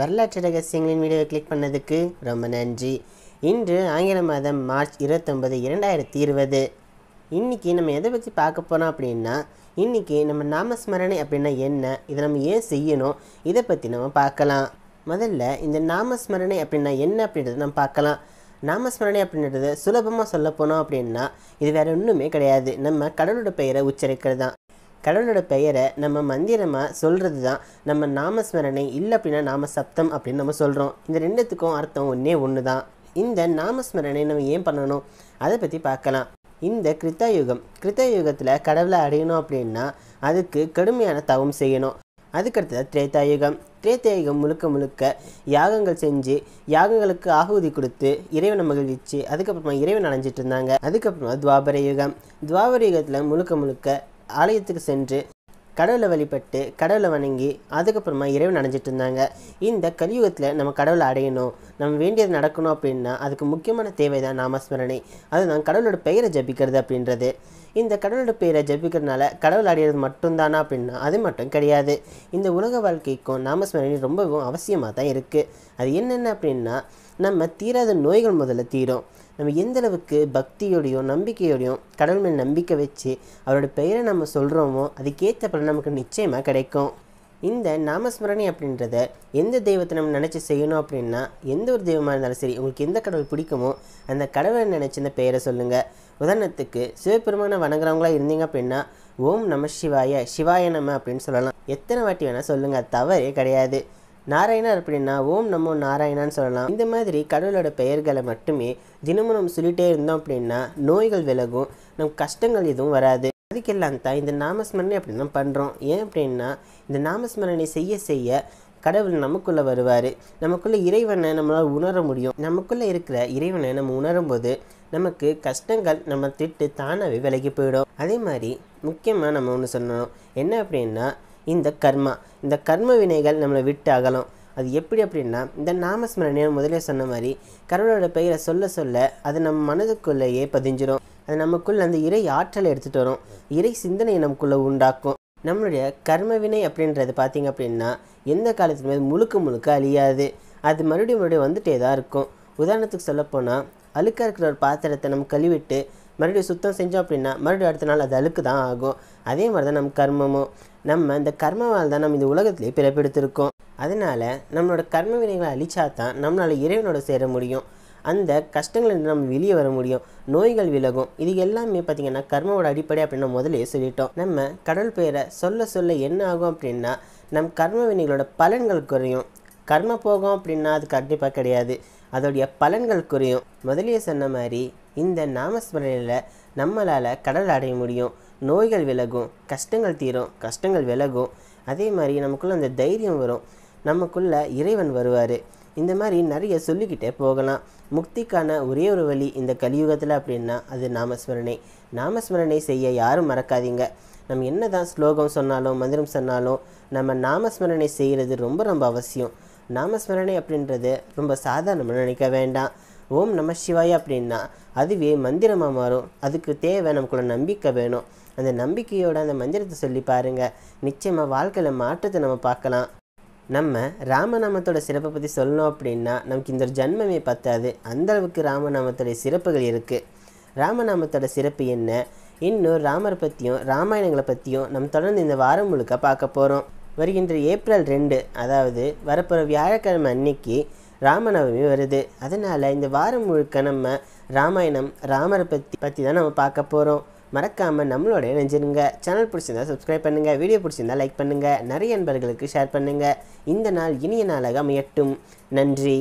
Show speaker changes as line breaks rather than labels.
வரலாற்று ரகசியங்களின் வீடியோவை கிளிக் பண்ணதுக்கு ரொம்ப நன்றி இன்று ஆங்கில மாதம் மார்ச் இருபத்தொம்பது இரண்டாயிரத்தி இருபது இன்றைக்கி நம்ம எதை பற்றி பார்க்க போகிறோம் அப்படின்னா இன்றைக்கி நம்ம நாமஸ்மரணை அப்படின்னா என்ன இதை நம்ம ஏன் செய்யணும் இதை பற்றி நம்ம பார்க்கலாம் முதல்ல இந்த நாமஸ்மரணை அப்படின்னா என்ன அப்படின்றத நம்ம பார்க்கலாம் நாமஸ்மரணை அப்படின்றது சுலபமாக சொல்ல போனோம் அப்படின்னா இது வேறு ஒன்றுமே கிடையாது நம்ம கடவுளோட பெயரை உச்சரிக்கிறது தான் கடவுளோட பெயரை நம்ம மந்திரமாக சொல்கிறது தான் நம்ம நாமஸ்மரணை இல்லை அப்படின்னா நாம சப்தம் அப்படின்னு நம்ம சொல்கிறோம் இந்த ரெண்டுத்துக்கும் அர்த்தம் ஒன்றே ஒன்று தான் இந்த நாமஸ்மரணை நம்ம ஏன் பண்ணணும் அதை பற்றி பார்க்கலாம் இந்த கிருத்தாயுகம் கிருத்தாயுகத்தில் கடவுளை அடையணும் அப்படின்னா அதுக்கு கடுமையான தவம் செய்யணும் அதுக்கடுத்தது திரேத்தாயுகம் திரேத்தாயுகம் முழுக்க முழுக்க யாகங்கள் செஞ்சு யாகங்களுக்கு ஆகுதி கொடுத்து இறைவனை மகிழ்விச்சு அதுக்கப்புறமா இறைவன் அடைஞ்சிட்டு இருந்தாங்க அதுக்கப்புறமா துவாபர யுகம் துவாபர யுகத்தில் முழுக்க முழுக்க ஆலயத்துக்கு சென்று கடவுளை வழிபட்டு கடவுளை வணங்கி அதுக்கப்புறமா இறைவன் நடைஞ்சிட்டு இருந்தாங்க இந்த கலியுகத்தில் நம்ம கடவுளை அடையணும் நம்ம வேண்டியது நடக்கணும் அப்படின்னா அதுக்கு முக்கியமான தேவை தான் நாமஸ்மரணை அதுதான் கடவுளோட பெயரை ஜபிக்கிறது அப்படின்றது இந்த கடவுளோட பேரை ஜபிக்கிறதுனால கடவுள் அடையிறது மட்டும்தானா அப்படின்னா அது மட்டும் கிடையாது இந்த உலக வாழ்க்கைக்கும் நாமஸ்மரணி ரொம்பவும் அவசியமாக தான் இருக்குது அது என்னென்ன அப்படின்னா நம்ம தீராத நோய்கள் முதல்ல தீரும் நம்ம எந்தளவுக்கு பக்தியோடையும் நம்பிக்கையோடையும் கடவுள் மேல் நம்பிக்கை வச்சு அவரோட பெயரை நம்ம சொல்கிறோமோ அதுக்கேற்ற பலன் நமக்கு நிச்சயமாக கிடைக்கும் இந்த நாமஸ்மரணை அப்படின்றத எந்த தெய்வத்தை நம்ம நினச்சி செய்யணும் அப்படின்னா எந்த ஒரு தெய்வமாக இருந்தாலும் சரி உங்களுக்கு எந்த கடவுள் பிடிக்குமோ அந்த கடவுளை நினச்சி இந்த பெயரை சொல்லுங்கள் உதாரணத்துக்கு சிவபெருமானை வணங்குறவங்களா இருந்தீங்க அப்படின்னா ஓம் நம சிவாய சிவாய நம அப்படின்னு சொல்லலாம் எத்தனை வாட்டி வேணால் சொல்லுங்கள் தவறே கிடையாது நாராயணர் அப்படின்னா ஓம் நம்ம நாராயணான்னு சொல்லலாம் இந்த மாதிரி கடவுளோட பெயர்களை மட்டுமே தினமும் நம்ம சொல்லிகிட்டே இருந்தோம் அப்படின்னா நோய்கள் விலகும் நம் கஷ்டங்கள் எதுவும் வராது அதுக்கெல்லாம் தான் இந்த நாமஸ்மரணை அப்படி தான் பண்ணுறோம் ஏன் அப்படின்னா இந்த நாமஸ்மரணை செய்ய செய்ய கடவுள் நமக்குள்ளே வருவார் நமக்குள்ளே இறைவனை நம்மளால் உணர முடியும் நமக்குள்ளே இருக்கிற இறைவனை நம்ம உணரும்போது நமக்கு கஷ்டங்கள் நம்ம திட்டு தானாகவே விலகி போயிடும் அதே மாதிரி முக்கியமாக நம்ம ஒன்று சொல்லணும் என்ன அப்படின்னா இந்த கர்மா இந்த கர்ம வினைகள் நம்மளை விட்டு அகலும் அது எப்படி அப்படின்னா இந்த நாமஸ்மரணையை முதலே சொன்ன மாதிரி கடவுளோட பெயரை சொல்ல சொல்ல அது நம்ம மனதுக்குள்ளேயே பதிஞ்சிடும் அது நமக்குள்ள அந்த இறை ஆற்றலை எடுத்துகிட்டு வரும் இறை சிந்தனையை நமக்குள்ளே உண்டாக்கும் நம்மளுடைய கர்மவினை அப்படின்றது பார்த்திங்க அப்படின்னா எந்த காலத்துலேயுமே முழுக்க முழுக்க அழியாது அது மறுபடியும் மறுபடியும் வந்துட்டே தான் இருக்கும் உதாரணத்துக்கு சொல்லப்போனால் அழுக்காக இருக்கிற ஒரு பாத்திரத்தை நம்ம கழுவிட்டு மறுபடியும் சுத்தம் செஞ்சோம் அப்படின்னா மறுபடியும் அடுத்த நாள் அது அழுக்கு தான் ஆகும் அதே மாதிரி தான் நம்ம கர்மமும் நம்ம இந்த கர்மவால் தான் நம்ம இந்த உலகத்திலே பிறப்பெடுத்திருக்கோம் அதனால் நம்மளோட கர்ம வினைகளை அழிச்சா தான் நம்மளால் இறைவனோட சேர முடியும் அந்த கஷ்டங்கள்லேருந்து நம்ம வெளியே வர முடியும் நோய்கள் விலகும் இது எல்லாமே பார்த்திங்கன்னா கர்மாவோட அடிப்படை அப்படின்னு முதலே சொல்லிட்டோம் நம்ம கடல் பெயரை சொல்ல சொல்ல என்ன ஆகும் அப்படின்னா நம் கர்ம வினைகளோட பலன்கள் குறையும் கர்ம போகும் அப்படின்னா அது கண்டிப்பாக கிடையாது அதோடைய பலன்கள் குறையும் முதலியே சொன்ன மாதிரி இந்த நாமஸ்மரணையில் நம்மளால் கடல் அடைய முடியும் நோய்கள் விலகும் கஷ்டங்கள் தீரும் கஷ்டங்கள் விலகும் அதே மாதிரி நமக்குள்ளே அந்த தைரியம் வரும் நமக்குள்ளே இறைவன் வருவார் இந்த மாதிரி நிறைய சொல்லிக்கிட்டே போகலாம் முக்திக்கான ஒரே ஒரு வழி இந்த கலியுகத்தில் அப்படின்னா அது நாமஸ்மரணை நாமஸ்மரணை செய்ய யாரும் மறக்காதீங்க நம்ம என்ன தான் ஸ்லோகம் சொன்னாலும் மந்திரம் சொன்னாலும் நம்ம நாமஸ்மரணை செய்கிறது ரொம்ப ரொம்ப அவசியம் நாமஸ்மரணை அப்படின்றது ரொம்ப சாதாரணமாக நினைக்க வேண்டாம் ஓம் நம சிவாய் அப்படின்னா அதுவே மந்திரமாக மாறும் அதுக்கு தேவை நமக்குள்ள நம்பிக்கை வேணும் அந்த நம்பிக்கையோட அந்த மந்திரத்தை சொல்லி பாருங்கள் நிச்சயமாக வாழ்க்கையில் மாற்றத்தை நம்ம பார்க்கலாம் நம்ம ராமநாமத்தோட சிறப்பை பற்றி சொல்லணும் அப்படின்னா நமக்கு இந்த ஒரு ஜன்மமே பத்தாது அந்தளவுக்கு ராமநாமத்தோடைய சிறப்புகள் இருக்குது ராமநாமத்தோட சிறப்பு என்ன இன்னும் ராமர் பற்றியும் ராமாயணங்களை பற்றியும் நம்ம தொடர்ந்து இந்த வாரம் முழுக்க பார்க்க போகிறோம் வருகின்ற ஏப்ரல் ரெண்டு அதாவது வரப்போகிற வியாழக்கிழமை அன்னைக்கு ராமநவமி வருது அதனால் இந்த வாரம் முழுக்க நம்ம ராமாயணம் ராமரை பற்றி பற்றி தான் நம்ம பார்க்க போகிறோம் மறக்காமல் நம்மளோட இணைஞ்சிருங்க சேனல் பிடிச்சிருந்தா சப்ஸ்கிரைப் பண்ணுங்கள் வீடியோ பிடிச்சிருந்தா லைக் பண்ணுங்கள் நிறைய நண்பர்களுக்கு ஷேர் பண்ணுங்கள் இந்த நாள் இனிய நாளாக அமையட்டும் நன்றி